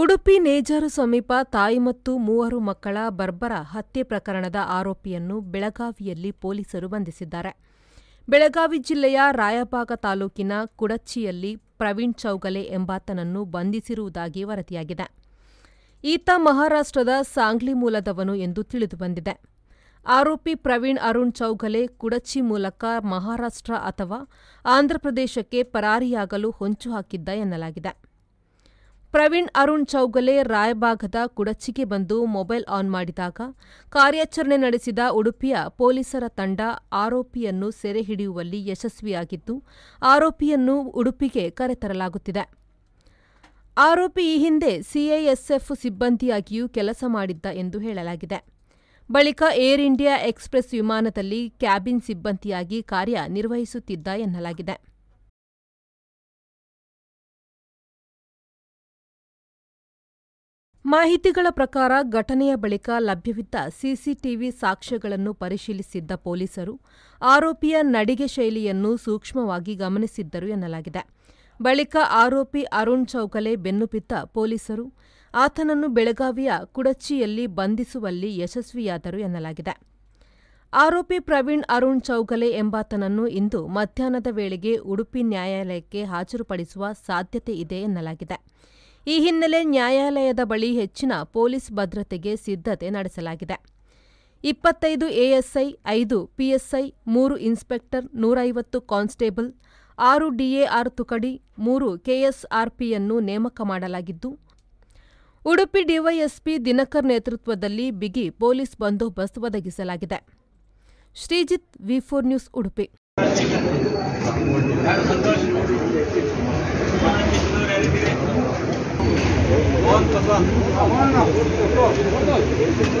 ಉಡುಪಿ ನೇಜಾರು ಸಮೀಪ ತಾಯಿ ಮತ್ತು ಮೂವರು ಮಕ್ಕಳ ಬರ್ಬರ ಹತ್ಯೆ ಪ್ರಕರಣದ ಆರೋಪಿಯನ್ನು ಬೆಳಗಾವಿಯಲ್ಲಿ ಪೊಲೀಸರು ಬಂಧಿಸಿದ್ದಾರೆ ಬೆಳಗಾವಿ ಜಿಲ್ಲೆಯ ರಾಯಭಾಗ ತಾಲೂಕಿನ ಕುಡಚ್ಚಿಯಲ್ಲಿ ಪ್ರವೀಣ್ ಚೌಗಲೆ ಎಂಬಾತನನ್ನು ಬಂಧಿಸಿರುವುದಾಗಿ ವರದಿಯಾಗಿದೆ ಈತ ಮಹಾರಾಷ್ಟ್ರದ ಸಾಂಗ್ಲಿ ಮೂಲದವನು ಎಂದು ತಿಳಿದುಬಂದಿದೆ ಆರೋಪಿ ಪ್ರವೀಣ್ ಅರುಣ್ ಚೌಗಲೆ ಕುಡಚಿ ಮೂಲಕ ಮಹಾರಾಷ್ಟ್ರ ಅಥವಾ ಆಂಧ್ರಪ್ರದೇಶಕ್ಕೆ ಪರಾರಿಯಾಗಲು ಹೊಂಚು ಹಾಕಿದ್ದ ಎನ್ನಲಾಗಿದೆ ಪ್ರವೀಣ್ ಅರುಣ್ ಚೌಗಲೆ ರಾಯಬಾಗದ ಕುಡಚಿಗೆ ಬಂದು ಮೊಬೈಲ್ ಆನ್ ಮಾಡಿದಾಗ ಕಾರ್ಯಾಚರಣೆ ನಡೆಸಿದ ಉಡುಪಿಯ ಪೊಲೀಸರ ತಂಡ ಆರೋಪಿಯನ್ನು ಸೆರೆ ಹಿಡಿಯುವಲ್ಲಿ ಯಶಸ್ವಿಯಾಗಿದ್ದು ಆರೋಪಿಯನ್ನು ಉಡುಪಿಗೆ ಕರೆತರಲಾಗುತ್ತಿದೆ ಆರೋಪಿ ಈ ಹಿಂದೆ ಸಿಐಎಸ್ಎಫ್ ಸಿಬ್ಬಂದಿಯಾಗಿಯೂ ಕೆಲಸ ಮಾಡಿದ್ದ ಎಂದು ಹೇಳಲಾಗಿದೆ ಬಳಿಕ ಏರ್ ಇಂಡಿಯಾ ಎಕ್ಸ್ಪ್ರೆಸ್ ವಿಮಾನದಲ್ಲಿ ಕ್ಯಾಬಿನ್ ಸಿಬ್ಬಂದಿಯಾಗಿ ಕಾರ್ಯ ನಿರ್ವಹಿಸುತ್ತಿದ್ದ ಎನ್ನಲಾಗಿದೆ ಮಾಹಿತಿಗಳ ಪ್ರಕಾರ ಘಟನೆಯ ಬಳಿಕ ಲಭ್ಯವಿದ್ದ ಸಿಸಿಟಿವಿ ಸಾಕ್ಷ್ಯಗಳನ್ನು ಪರಿಶೀಲಿಸಿದ್ದ ಪೊಲೀಸರು ಆರೋಪಿಯ ನಡಿಗೆ ಶೈಲಿಯನ್ನು ಸೂಕ್ಷ್ಮವಾಗಿ ಗಮನಿಸಿದ್ದರು ಎನ್ನಲಾಗಿದೆ ಬಳಿಕ ಆರೋಪಿ ಅರುಣ್ ಚೌಕಲೆ ಬೆನ್ನುಬಿದ್ದ ಪೊಲೀಸರು ಆತನನ್ನು ಬೆಳಗಾವಿಯ ಕುಡಚಿಯಲ್ಲಿ ಬಂಧಿಸುವಲ್ಲಿ ಯಶಸ್ವಿಯಾದರು ಎನ್ನಲಾಗಿದೆ ಆರೋಪಿ ಪ್ರವೀಣ್ ಅರುಣ್ ಚೌಗಲೆ ಎಂಬಾತನನ್ನು ಇಂದು ಮಧ್ಯಾಹ್ನದ ವೇಳೆಗೆ ಉಡುಪಿ ನ್ಯಾಯಾಲಯಕ್ಕೆ ಹಾಜರುಪಡಿಸುವ ಸಾಧ್ಯತೆ ಇದೆ ಎನ್ನಲಾಗಿದೆ ಈ ಹಿನ್ನೆಲೆ ನ್ಯಾಯಾಲಯದ ಬಳಿ ಹೆಚ್ಚಿನ ಪೊಲೀಸ್ ಭದ್ರತೆಗೆ ಸಿದ್ಧತೆ ನಡೆಸಲಾಗಿದೆ ಇಪ್ಪತ್ತೈದು ಎಎಸ್ಐ ಐದು ಪಿಎಸ್ಐ ಮೂರು ಇನ್ಸ್ಪೆಕ್ಟರ್ ನೂರೈವತ್ತು ಕಾನ್ಸ್ಟೇಬಲ್ ಆರು ಡಿಎಆರ್ ತುಕಡಿ ಮೂರು ಕೆಎಸ್ಆರ್ಪಿಯನ್ನು ನೇಮಕ ಮಾಡಲಾಗಿದ್ದು ಉಡುಪಿ ಡಿವೈಎಸ್ಪಿ ದಿನಕರ್ ನೇತೃತ್ವದಲ್ಲಿ ಬಿಗಿ ಪೊಲೀಸ್ ಬಂದೋಬಸ್ತ್ ಒದಗಿಸಲಾಗಿದೆ Srijith V four news Udupi Thank you.